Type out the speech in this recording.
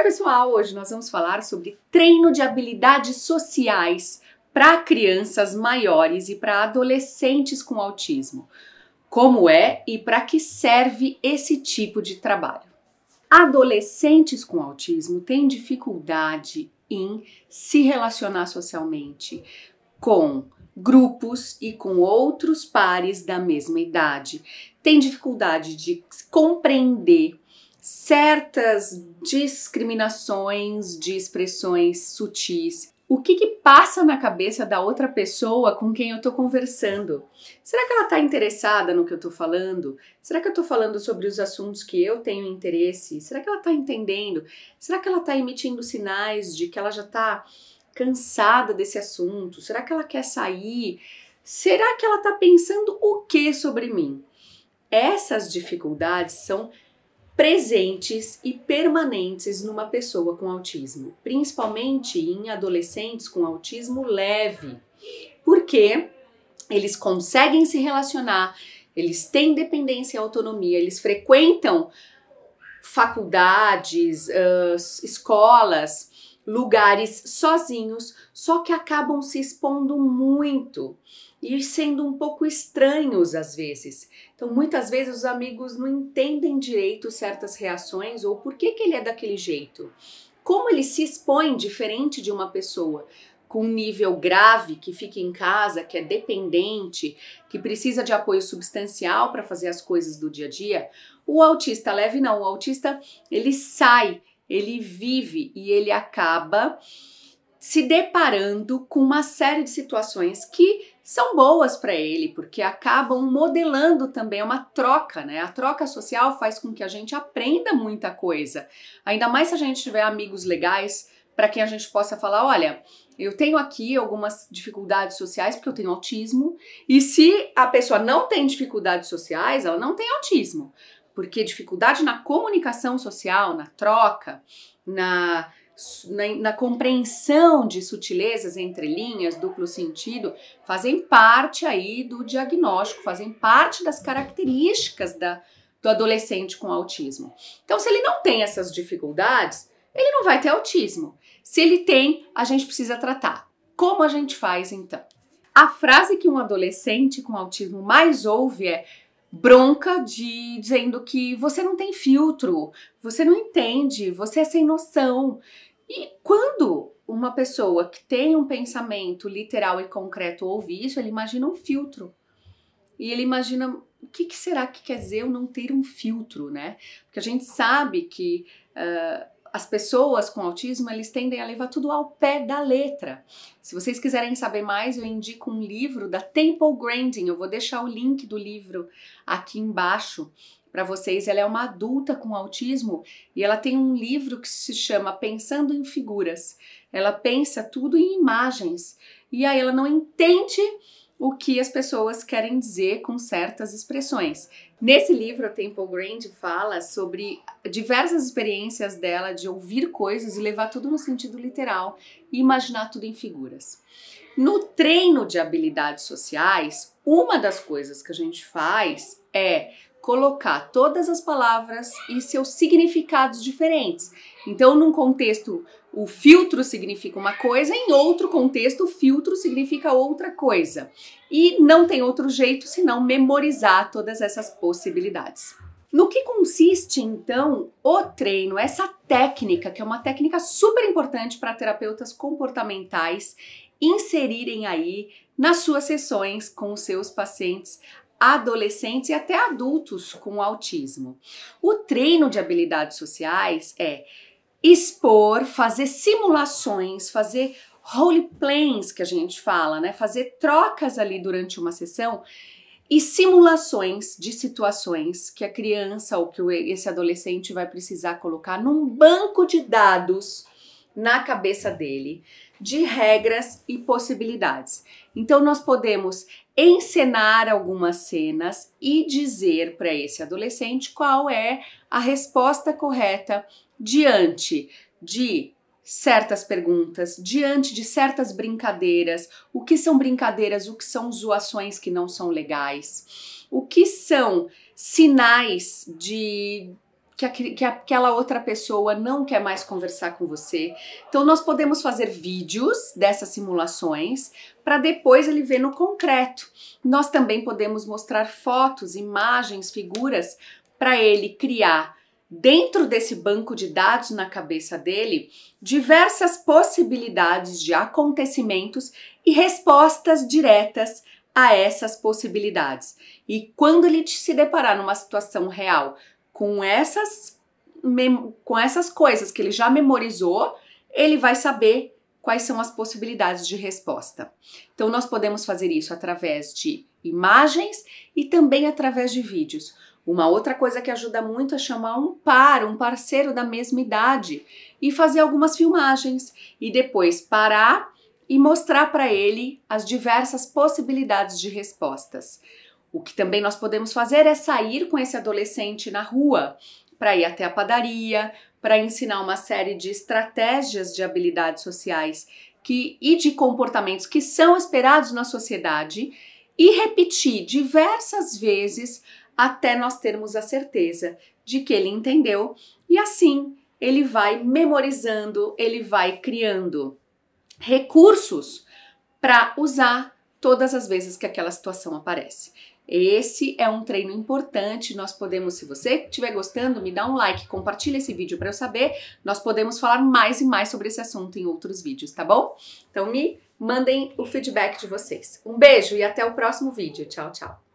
Oi, pessoal! Hoje nós vamos falar sobre treino de habilidades sociais para crianças maiores e para adolescentes com autismo. Como é e para que serve esse tipo de trabalho? Adolescentes com autismo têm dificuldade em se relacionar socialmente com grupos e com outros pares da mesma idade. Tem dificuldade de compreender certas discriminações de expressões sutis. O que, que passa na cabeça da outra pessoa com quem eu estou conversando? Será que ela está interessada no que eu estou falando? Será que eu estou falando sobre os assuntos que eu tenho interesse? Será que ela está entendendo? Será que ela está emitindo sinais de que ela já está cansada desse assunto? Será que ela quer sair? Será que ela está pensando o que sobre mim? Essas dificuldades são presentes e permanentes numa pessoa com autismo, principalmente em adolescentes com autismo leve, porque eles conseguem se relacionar, eles têm dependência e autonomia, eles frequentam faculdades, uh, escolas, lugares sozinhos, só que acabam se expondo muito e sendo um pouco estranhos às vezes. Então, muitas vezes os amigos não entendem direito certas reações ou por que, que ele é daquele jeito. Como ele se expõe diferente de uma pessoa com nível grave, que fica em casa, que é dependente, que precisa de apoio substancial para fazer as coisas do dia a dia, o autista leve não, o autista ele sai, ele vive e ele acaba se deparando com uma série de situações que são boas para ele, porque acabam modelando também é uma troca, né? A troca social faz com que a gente aprenda muita coisa. Ainda mais se a gente tiver amigos legais para quem a gente possa falar, olha, eu tenho aqui algumas dificuldades sociais porque eu tenho autismo. E se a pessoa não tem dificuldades sociais, ela não tem autismo. Porque dificuldade na comunicação social, na troca, na na, na, compreensão de sutilezas entre linhas, duplo sentido, fazem parte aí do diagnóstico, fazem parte das características da, do adolescente com autismo. Então, se ele não tem essas dificuldades, ele não vai ter autismo. Se ele tem, a gente precisa tratar. Como a gente faz então? A frase que um adolescente com autismo mais ouve é bronca de dizendo que você não tem filtro, você não entende, você é sem noção. E quando uma pessoa que tem um pensamento literal e concreto ouve isso, ele imagina um filtro. E ele imagina o que, que será que quer dizer eu não ter um filtro, né? Porque a gente sabe que uh, as pessoas com autismo eles tendem a levar tudo ao pé da letra. Se vocês quiserem saber mais, eu indico um livro da Temple Grandin. Eu vou deixar o link do livro aqui embaixo para vocês. Ela é uma adulta com autismo e ela tem um livro que se chama Pensando em Figuras. Ela pensa tudo em imagens e aí ela não entende o que as pessoas querem dizer com certas expressões. Nesse livro, a Temple Grand fala sobre diversas experiências dela de ouvir coisas e levar tudo no sentido literal e imaginar tudo em figuras. No treino de habilidades sociais, uma das coisas que a gente faz é colocar todas as palavras e seus significados diferentes. Então, num contexto, o filtro significa uma coisa, em outro contexto, o filtro significa outra coisa. E não tem outro jeito senão memorizar todas essas possibilidades. No que consiste então o treino, essa técnica, que é uma técnica super importante para terapeutas comportamentais inserirem aí nas suas sessões com os seus pacientes adolescentes e até adultos com autismo. O treino de habilidades sociais é expor, fazer simulações, fazer roleplays que a gente fala, né? Fazer trocas ali durante uma sessão e simulações de situações que a criança ou que esse adolescente vai precisar colocar num banco de dados na cabeça dele de regras e possibilidades. Então nós podemos encenar algumas cenas e dizer para esse adolescente qual é a resposta correta diante de certas perguntas, diante de certas brincadeiras, o que são brincadeiras, o que são zoações que não são legais, o que são sinais de que, a, que aquela outra pessoa não quer mais conversar com você. Então, nós podemos fazer vídeos dessas simulações para depois ele ver no concreto. Nós também podemos mostrar fotos, imagens, figuras para ele criar dentro desse banco de dados na cabeça dele diversas possibilidades de acontecimentos e respostas diretas a essas possibilidades. E quando ele se deparar numa situação real com essas com essas coisas que ele já memorizou, ele vai saber quais são as possibilidades de resposta. Então nós podemos fazer isso através de imagens e também através de vídeos. Uma outra coisa que ajuda muito é chamar um par, um parceiro da mesma idade e fazer algumas filmagens e depois parar e mostrar para ele as diversas possibilidades de respostas. O que também nós podemos fazer é sair com esse adolescente na rua para ir até a padaria, para ensinar uma série de estratégias de habilidades sociais que, e de comportamentos que são esperados na sociedade e repetir diversas vezes até nós termos a certeza de que ele entendeu e assim ele vai memorizando, ele vai criando recursos para usar todas as vezes que aquela situação aparece. Esse é um treino importante. Nós podemos, se você estiver gostando, me dá um like, compartilha esse vídeo para eu saber. Nós podemos falar mais e mais sobre esse assunto em outros vídeos, tá bom? Então me mandem o feedback de vocês. Um beijo e até o próximo vídeo. Tchau, tchau.